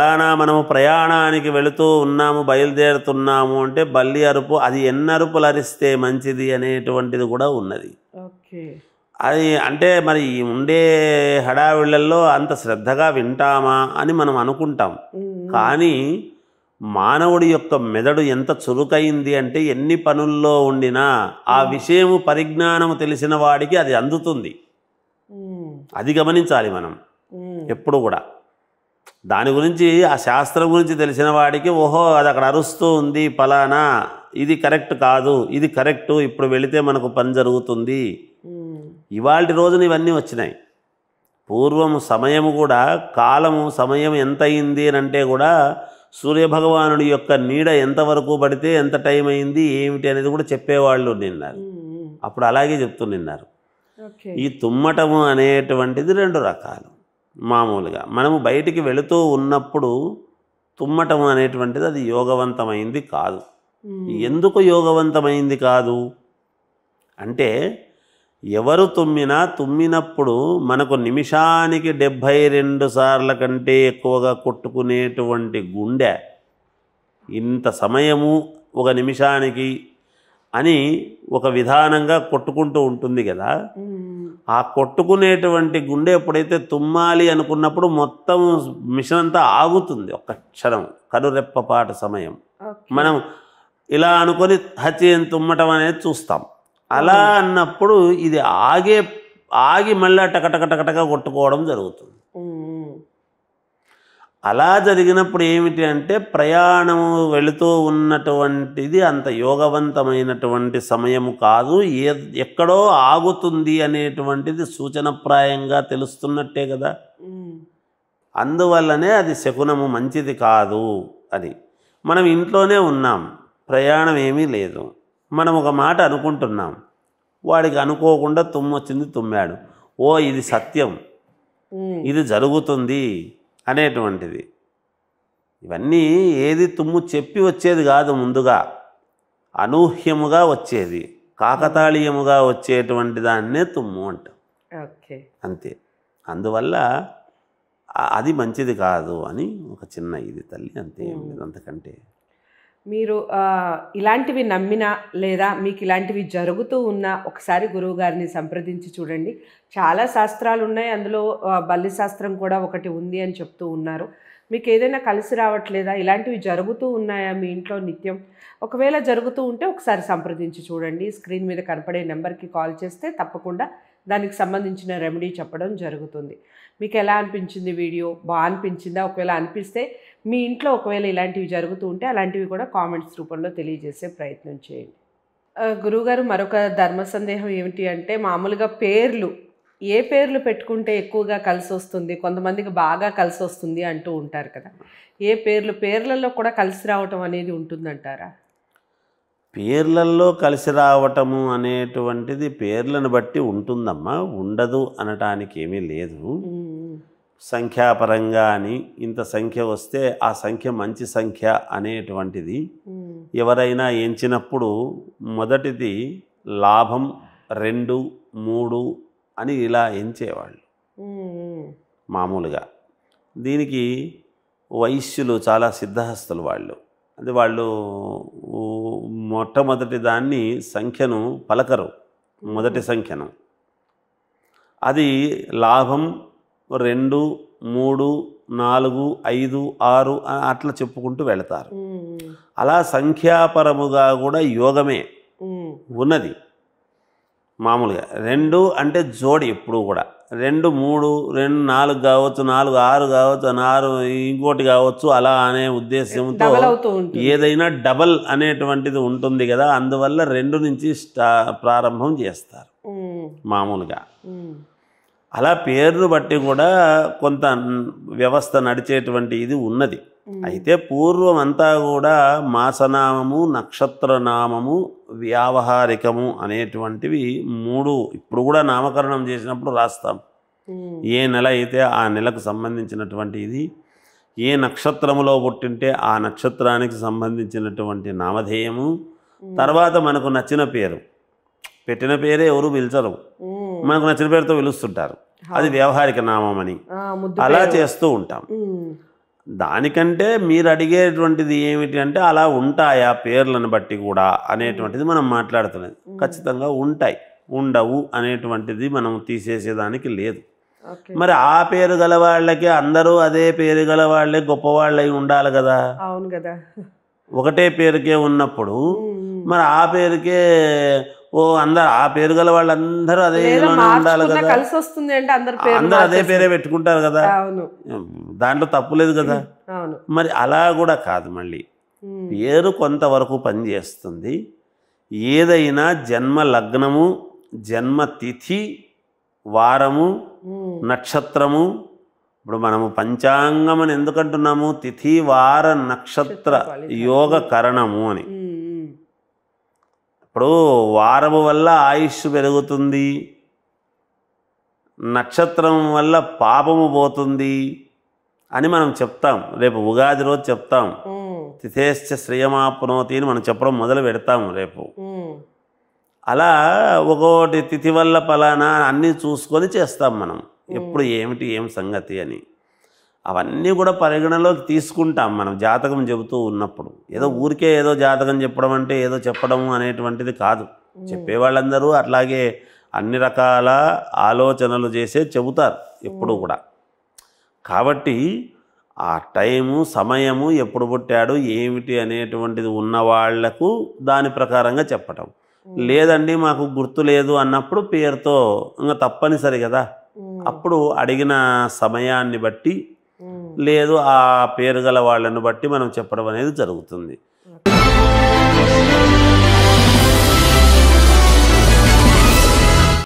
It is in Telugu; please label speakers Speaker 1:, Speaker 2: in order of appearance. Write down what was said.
Speaker 1: అలానా మనము ప్రయాణానికి వెళుతూ ఉన్నాము బయలుదేరుతున్నాము అంటే బల్లి అరుపు అది ఎన్నరుపులు అరిస్తే మంచిది అనేటువంటిది కూడా ఉన్నది అది అంటే మరి ఉండే హడావిళ్లలో అంత శ్రద్ధగా వింటామా అని మనం అనుకుంటాం కానీ మానవుడి యొక్క మెదడు ఎంత చురుకైంది అంటే ఎన్ని పనుల్లో ఉండినా ఆ విషయము పరిజ్ఞానము తెలిసిన వాడికి అది అందుతుంది అది గమనించాలి మనం ఎప్పుడు కూడా దాని గురించి ఆ శాస్త్రం గురించి తెలిసిన వాడికి ఓహో అది అక్కడ అరుస్తూ ఉంది ఫలానా ఇది కరెక్ట్ కాదు ఇది కరెక్టు ఇప్పుడు వెళితే మనకు పని జరుగుతుంది ఇవాళ రోజున ఇవన్నీ వచ్చినాయి పూర్వం సమయము కూడా కాలము సమయం ఎంత అయింది అని అంటే కూడా సూర్యభగవానుడి యొక్క నీడ ఎంతవరకు పడితే ఎంత టైం అయింది ఏమిటి అనేది కూడా చెప్పేవాళ్ళు నిన్నారు అప్పుడు అలాగే చెప్తూ నిన్నారు ఈ తుమ్మటము అనేటువంటిది రెండు రకాలు మామూలుగా మనము బయటికి వెళుతూ ఉన్నప్పుడు తుమ్మటం అనేటువంటిది అది యోగవంతమైంది కాదు ఎందుకు యోగవంతమైంది కాదు అంటే ఎవరు తుమ్మినా తుమ్మినప్పుడు మనకు నిమిషానికి డెబ్భై రెండు సార్ల కంటే ఎక్కువగా కొట్టుకునేటువంటి గుండె ఇంత సమయము ఒక నిమిషానికి అని ఒక విధానంగా కొట్టుకుంటూ ఉంటుంది కదా ఆ కొట్టుకునేటువంటి గుండె ఎప్పుడైతే తుమ్మాలి అనుకున్నప్పుడు మొత్తం మిషన్ అంతా ఆగుతుంది ఒక్క క్షణం కనురెప్పపాటు సమయం మనం ఇలా అనుకొని హత్యను తుమ్మటం అనేది చూస్తాం అలా అన్నప్పుడు ఇది ఆగే ఆగి మళ్ళీ టకటకటకటగా కొట్టుకోవడం జరుగుతుంది అలా జరిగినప్పుడు ఏమిటి అంటే ప్రయాణము వెళుతూ ఉన్నటువంటిది అంత యోగవంతమైనటువంటి సమయము కాదు ఏ ఎక్కడో ఆగుతుంది అనేటువంటిది సూచనప్రాయంగా తెలుస్తున్నట్టే కదా అందువల్లనే అది శకునము మంచిది కాదు అని మనం ఇంట్లోనే ఉన్నాం ప్రయాణం ఏమీ లేదు మనం ఒక మాట అనుకుంటున్నాం వాడికి అనుకోకుండా తుమ్మొచ్చింది తుమ్మాడు ఓ ఇది సత్యం ఇది జరుగుతుంది అనేటువంటిది ఇవన్నీ ఏది తుమ్ము చెప్పి వచ్చేది కాదు ముందుగా అనూహ్యముగా వచ్చేది కాకతాళీయముగా వచ్చేటువంటి దాన్నే తుమ్ము అంటాం అంతే అందువల్ల అది మంచిది కాదు అని ఒక చిన్న ఇది తల్లి అంతే అంతకంటే మీరు ఇలాంటివి నమ్మినా లేదా మీకు ఇలాంటివి జరుగుతూ ఉన్నా ఒకసారి గురువుగారిని సంప్రదించి చూడండి చాలా శాస్త్రాలు ఉన్నాయి అందులో బల్లి శాస్త్రం కూడా ఒకటి ఉంది అని చెప్తూ ఉన్నారు మీకు ఏదైనా కలిసి రావట్లేదా ఇలాంటివి జరుగుతూ ఉన్నాయా మీ ఇంట్లో నిత్యం ఒకవేళ జరుగుతూ ఉంటే ఒకసారి సంప్రదించి చూడండి స్క్రీన్ మీద కనపడే నెంబర్కి కాల్ చేస్తే తప్పకుండా దానికి సంబంధించిన రెమెడీ చెప్పడం జరుగుతుంది మీకు ఎలా అనిపించింది వీడియో బాగా అనిపించిందా ఒకవేళ అనిపిస్తే మీ ఇంట్లో ఒకవేళ ఇలాంటివి జరుగుతూ ఉంటే అలాంటివి కూడా కామెంట్స్ రూపంలో తెలియజేసే ప్రయత్నం చేయండి గురువుగారు మరొక ధర్మ సందేహం ఏమిటి అంటే మామూలుగా పేర్లు ఏ పేర్లు పెట్టుకుంటే ఎక్కువగా కలిసి వస్తుంది కొంతమందికి బాగా కలిసి వస్తుంది అంటూ ఉంటారు కదా ఏ పేర్లు పేర్లలో కూడా కలిసి రావటం అనేది ఉంటుందంటారా పేర్లల్లో కలిసి రావటము అనేటువంటిది పేర్లను బట్టి ఉంటుందమ్మా ఉండదు అనటానికి ఏమీ లేదు సంఖ్యాపరంగా అని ఇంత సంఖ్య వస్తే ఆ సంఖ్య మంచి సంఖ్య అనేటువంటిది ఎవరైనా ఎంచినప్పుడు మొదటిది లాభం రెండు మూడు అని ఇలా ఎంచేవాళ్ళు మామూలుగా దీనికి వైశ్యులు చాలా సిద్ధహస్తులు వాళ్ళు అంటే వాళ్ళు మొట్టమొదటి దాన్ని సంఖ్యను పలకరు మొదటి సంఖ్యను అది లాభం రెండు మూడు నాలుగు ఐదు ఆరు అట్లా చెప్పుకుంటూ వెళతారు అలా సంఖ్యాపరముగా కూడా యోగమే ఉన్నది మామూలుగా రెండు అంటే జోడి ఎప్పుడు కూడా రెండు మూడు రెండు నాలుగు కావచ్చు నాలుగు ఆరు కావచ్చు ఆరు ఇంకోటి కావచ్చు అలా అనే ఉద్దేశంతో ఏదైనా డబల్ అనేటువంటిది ఉంటుంది కదా అందువల్ల రెండు నుంచి స్టా ప్రారంభం చేస్తారు మామూలుగా అలా పేర్లు బట్టి కూడా కొంత వ్యవస్థ నడిచేటువంటి ఇది ఉన్నది అయితే పూర్వం అంతా కూడా మాసనామము నక్షత్రనామము వ్యావహారికము అనేటువంటివి మూడు ఇప్పుడు కూడా నామకరణం చేసినప్పుడు రాస్తాం ఏ నెల అయితే ఆ నెలకు సంబంధించినటువంటి ఇది ఏ నక్షత్రములో పుట్టింటే ఆ నక్షత్రానికి సంబంధించినటువంటి నామధేయము తర్వాత మనకు నచ్చిన పేరు పెట్టిన పేరే ఎవరు పిలిచరు మనకు నచ్చిన పేరుతో పిలుస్తుంటారు అది వ్యవహారిక నామం అని అలా చేస్తూ ఉంటాం దానికంటే మీరు అడిగేటువంటిది ఏమిటి అంటే అలా ఉంటాయా పేర్లను బట్టి కూడా అనేటువంటిది మనం మాట్లాడుతున్నది ఖచ్చితంగా ఉంటాయి ఉండవు అనేటువంటిది మనం తీసేసేదానికి లేదు మరి ఆ పేరు గల వాళ్ళకి అందరూ అదే పేరు గల వాళ్ళే గొప్పవాళ్ళై ఉండాలి కదా అవును కదా ఒకటే పేరుకే ఉన్నప్పుడు మరి ఆ పేరుకే ఓ అందరు ఆ పేరు గల వాళ్ళందరూ అదే ఉండాలి కదా కలిసి వస్తుంది అంటే అందరు అందరూ అదే పేరే పెట్టుకుంటారు కదా దాంట్లో తప్పు లేదు కదా మరి అలా కూడా కాదు మళ్ళీ పేరు కొంతవరకు పనిచేస్తుంది ఏదైనా జన్మ లగ్నము జన్మతిథి వారము నక్షత్రము ఇప్పుడు మనము పంచాంగం అని ఎందుకంటున్నాము తిథి వార నక్షత్ర యోగ కరణము అని ఇప్పుడు వారము వల్ల ఆయుష్ పెరుగుతుంది నక్షత్రం వల్ల పాపము పోతుంది అని మనం చెప్తాం రేపు ఉగాది రోజు చెప్తాం తిథేశ్చ శ్రేయమాపునోతి అని మనం చెప్పడం మొదలు పెడతాము రేపు అలా ఒక్కోటి తిథి వల్ల ఫలానా అన్నీ చూసుకొని చేస్తాం మనం ఎప్పుడు ఏమిటి ఏం సంగతి అని అవన్నీ కూడా పరిగణలోకి తీసుకుంటాం మనం జాతకం చెబుతూ ఉన్నప్పుడు ఏదో ఊరికే ఏదో జాతకం చెప్పడం అంటే ఏదో చెప్పడం అనేటువంటిది కాదు చెప్పేవాళ్ళందరూ అట్లాగే అన్ని రకాల ఆలోచనలు చేసే చెబుతారు ఎప్పుడు కూడా కాబట్టి ఆ టైము సమయము ఎప్పుడు పుట్టాడు ఏమిటి అనేటువంటిది ఉన్న వాళ్లకు దాని ప్రకారంగా చెప్పటం లేదండి మాకు గుర్తు లేదు అన్నప్పుడు పేరుతో ఇంకా తప్పనిసరి కదా అప్పుడు అడిగిన సమయాన్ని బట్టి లేదు ఆ పేరు గల వాళ్ళను బట్టి మనం చెప్పడం అనేది జరుగుతుంది